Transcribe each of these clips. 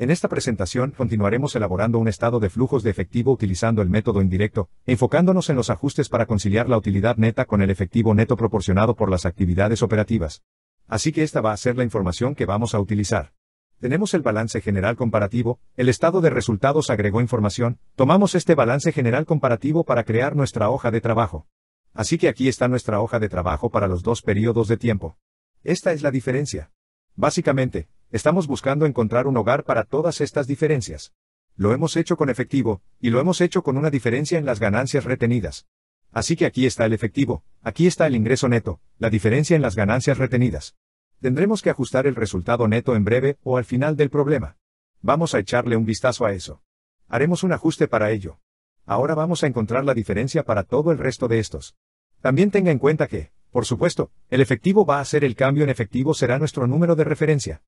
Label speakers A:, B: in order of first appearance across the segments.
A: En esta presentación continuaremos elaborando un estado de flujos de efectivo utilizando el método indirecto, enfocándonos en los ajustes para conciliar la utilidad neta con el efectivo neto proporcionado por las actividades operativas. Así que esta va a ser la información que vamos a utilizar. Tenemos el balance general comparativo, el estado de resultados agregó información, tomamos este balance general comparativo para crear nuestra hoja de trabajo. Así que aquí está nuestra hoja de trabajo para los dos periodos de tiempo. Esta es la diferencia. Básicamente, Estamos buscando encontrar un hogar para todas estas diferencias. Lo hemos hecho con efectivo, y lo hemos hecho con una diferencia en las ganancias retenidas. Así que aquí está el efectivo, aquí está el ingreso neto, la diferencia en las ganancias retenidas. Tendremos que ajustar el resultado neto en breve o al final del problema. Vamos a echarle un vistazo a eso. Haremos un ajuste para ello. Ahora vamos a encontrar la diferencia para todo el resto de estos. También tenga en cuenta que, por supuesto, el efectivo va a ser el cambio en efectivo será nuestro número de referencia.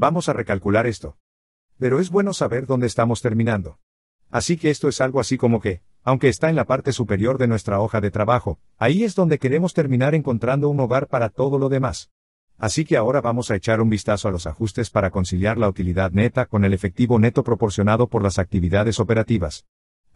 A: Vamos a recalcular esto. Pero es bueno saber dónde estamos terminando. Así que esto es algo así como que, aunque está en la parte superior de nuestra hoja de trabajo, ahí es donde queremos terminar encontrando un hogar para todo lo demás. Así que ahora vamos a echar un vistazo a los ajustes para conciliar la utilidad neta con el efectivo neto proporcionado por las actividades operativas.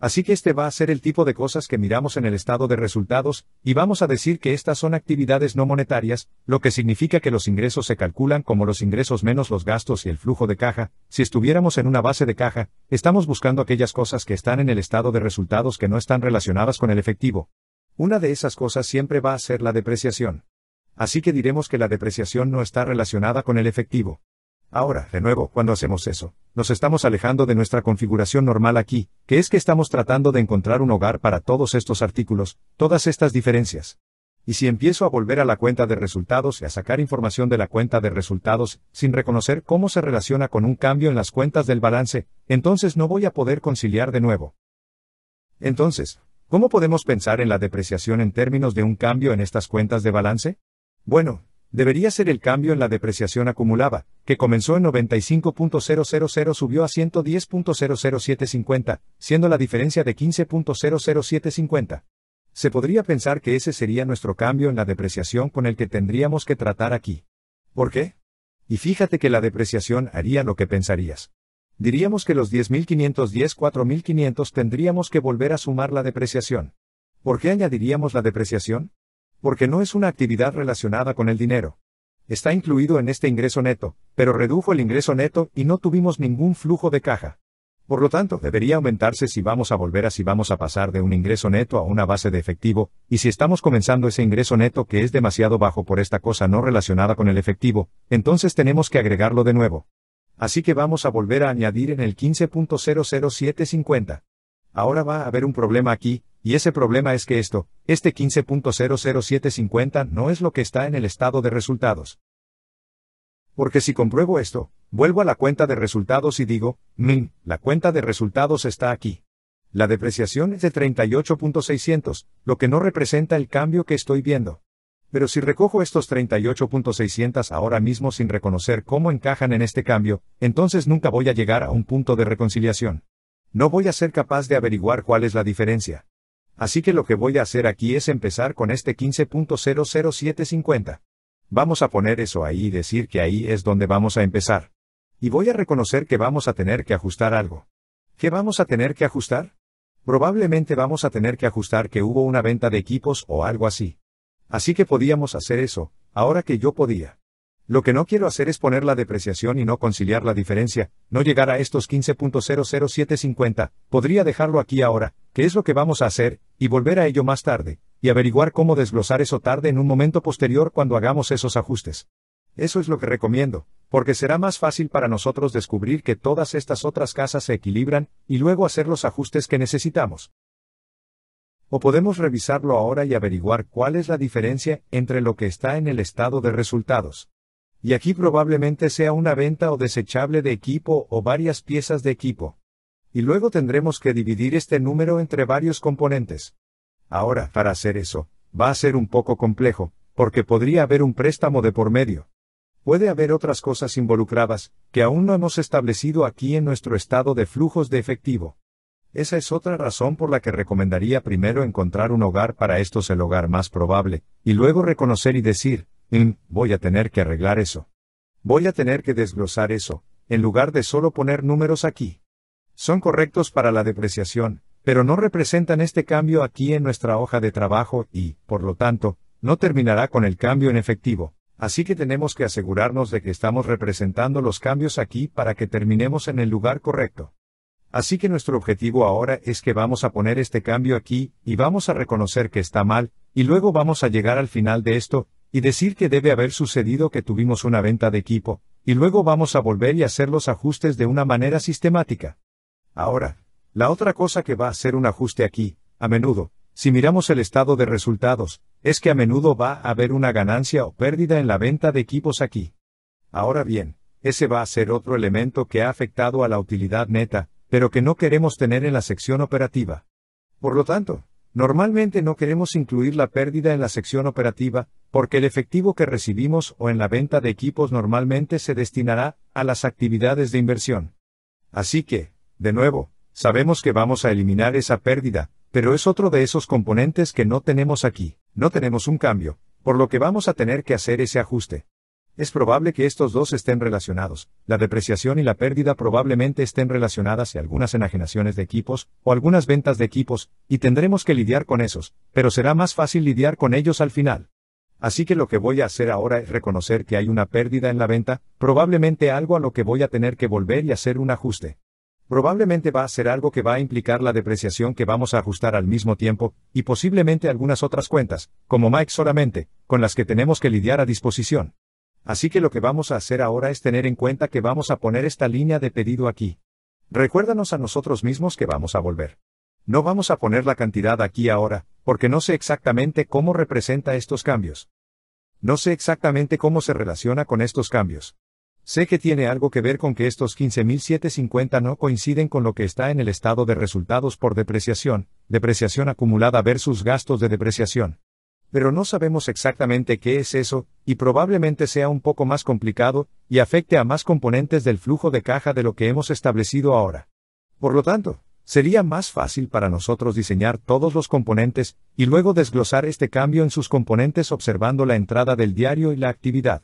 A: Así que este va a ser el tipo de cosas que miramos en el estado de resultados, y vamos a decir que estas son actividades no monetarias, lo que significa que los ingresos se calculan como los ingresos menos los gastos y el flujo de caja, si estuviéramos en una base de caja, estamos buscando aquellas cosas que están en el estado de resultados que no están relacionadas con el efectivo. Una de esas cosas siempre va a ser la depreciación. Así que diremos que la depreciación no está relacionada con el efectivo. Ahora, de nuevo, cuando hacemos eso, nos estamos alejando de nuestra configuración normal aquí, que es que estamos tratando de encontrar un hogar para todos estos artículos, todas estas diferencias. Y si empiezo a volver a la cuenta de resultados y a sacar información de la cuenta de resultados, sin reconocer cómo se relaciona con un cambio en las cuentas del balance, entonces no voy a poder conciliar de nuevo. Entonces, ¿cómo podemos pensar en la depreciación en términos de un cambio en estas cuentas de balance? Bueno, debería ser el cambio en la depreciación acumulada, que comenzó en 95.000 subió a 110.00750, siendo la diferencia de 15.00750. Se podría pensar que ese sería nuestro cambio en la depreciación con el que tendríamos que tratar aquí. ¿Por qué? Y fíjate que la depreciación haría lo que pensarías. Diríamos que los 10.510 4.500 tendríamos que volver a sumar la depreciación. ¿Por qué añadiríamos la depreciación? porque no es una actividad relacionada con el dinero. Está incluido en este ingreso neto, pero redujo el ingreso neto y no tuvimos ningún flujo de caja. Por lo tanto, debería aumentarse si vamos a volver a si vamos a pasar de un ingreso neto a una base de efectivo, y si estamos comenzando ese ingreso neto que es demasiado bajo por esta cosa no relacionada con el efectivo, entonces tenemos que agregarlo de nuevo. Así que vamos a volver a añadir en el 15.00750. Ahora va a haber un problema aquí, y ese problema es que esto, este 15.00750 no es lo que está en el estado de resultados. Porque si compruebo esto, vuelvo a la cuenta de resultados y digo, min, la cuenta de resultados está aquí. La depreciación es de 38.600, lo que no representa el cambio que estoy viendo. Pero si recojo estos 38.600 ahora mismo sin reconocer cómo encajan en este cambio, entonces nunca voy a llegar a un punto de reconciliación. No voy a ser capaz de averiguar cuál es la diferencia. Así que lo que voy a hacer aquí es empezar con este 15.00750. Vamos a poner eso ahí y decir que ahí es donde vamos a empezar. Y voy a reconocer que vamos a tener que ajustar algo. ¿Qué vamos a tener que ajustar? Probablemente vamos a tener que ajustar que hubo una venta de equipos o algo así. Así que podíamos hacer eso, ahora que yo podía. Lo que no quiero hacer es poner la depreciación y no conciliar la diferencia, no llegar a estos 15.00750, podría dejarlo aquí ahora, que es lo que vamos a hacer, y volver a ello más tarde, y averiguar cómo desglosar eso tarde en un momento posterior cuando hagamos esos ajustes. Eso es lo que recomiendo, porque será más fácil para nosotros descubrir que todas estas otras casas se equilibran, y luego hacer los ajustes que necesitamos. O podemos revisarlo ahora y averiguar cuál es la diferencia entre lo que está en el estado de resultados. Y aquí probablemente sea una venta o desechable de equipo o varias piezas de equipo. Y luego tendremos que dividir este número entre varios componentes. Ahora, para hacer eso, va a ser un poco complejo, porque podría haber un préstamo de por medio. Puede haber otras cosas involucradas, que aún no hemos establecido aquí en nuestro estado de flujos de efectivo. Esa es otra razón por la que recomendaría primero encontrar un hogar para estos el hogar más probable, y luego reconocer y decir, Mm, voy a tener que arreglar eso. Voy a tener que desglosar eso, en lugar de solo poner números aquí. Son correctos para la depreciación, pero no representan este cambio aquí en nuestra hoja de trabajo y, por lo tanto, no terminará con el cambio en efectivo. Así que tenemos que asegurarnos de que estamos representando los cambios aquí para que terminemos en el lugar correcto. Así que nuestro objetivo ahora es que vamos a poner este cambio aquí, y vamos a reconocer que está mal, y luego vamos a llegar al final de esto, y decir que debe haber sucedido que tuvimos una venta de equipo, y luego vamos a volver y hacer los ajustes de una manera sistemática. Ahora, la otra cosa que va a ser un ajuste aquí, a menudo, si miramos el estado de resultados, es que a menudo va a haber una ganancia o pérdida en la venta de equipos aquí. Ahora bien, ese va a ser otro elemento que ha afectado a la utilidad neta, pero que no queremos tener en la sección operativa. Por lo tanto, Normalmente no queremos incluir la pérdida en la sección operativa, porque el efectivo que recibimos o en la venta de equipos normalmente se destinará a las actividades de inversión. Así que, de nuevo, sabemos que vamos a eliminar esa pérdida, pero es otro de esos componentes que no tenemos aquí. No tenemos un cambio, por lo que vamos a tener que hacer ese ajuste. Es probable que estos dos estén relacionados, la depreciación y la pérdida probablemente estén relacionadas y algunas enajenaciones de equipos, o algunas ventas de equipos, y tendremos que lidiar con esos, pero será más fácil lidiar con ellos al final. Así que lo que voy a hacer ahora es reconocer que hay una pérdida en la venta, probablemente algo a lo que voy a tener que volver y hacer un ajuste. Probablemente va a ser algo que va a implicar la depreciación que vamos a ajustar al mismo tiempo, y posiblemente algunas otras cuentas, como Mike solamente, con las que tenemos que lidiar a disposición. Así que lo que vamos a hacer ahora es tener en cuenta que vamos a poner esta línea de pedido aquí. Recuérdanos a nosotros mismos que vamos a volver. No vamos a poner la cantidad aquí ahora, porque no sé exactamente cómo representa estos cambios. No sé exactamente cómo se relaciona con estos cambios. Sé que tiene algo que ver con que estos 15.750 no coinciden con lo que está en el estado de resultados por depreciación, depreciación acumulada versus gastos de depreciación pero no sabemos exactamente qué es eso, y probablemente sea un poco más complicado, y afecte a más componentes del flujo de caja de lo que hemos establecido ahora. Por lo tanto, sería más fácil para nosotros diseñar todos los componentes, y luego desglosar este cambio en sus componentes observando la entrada del diario y la actividad.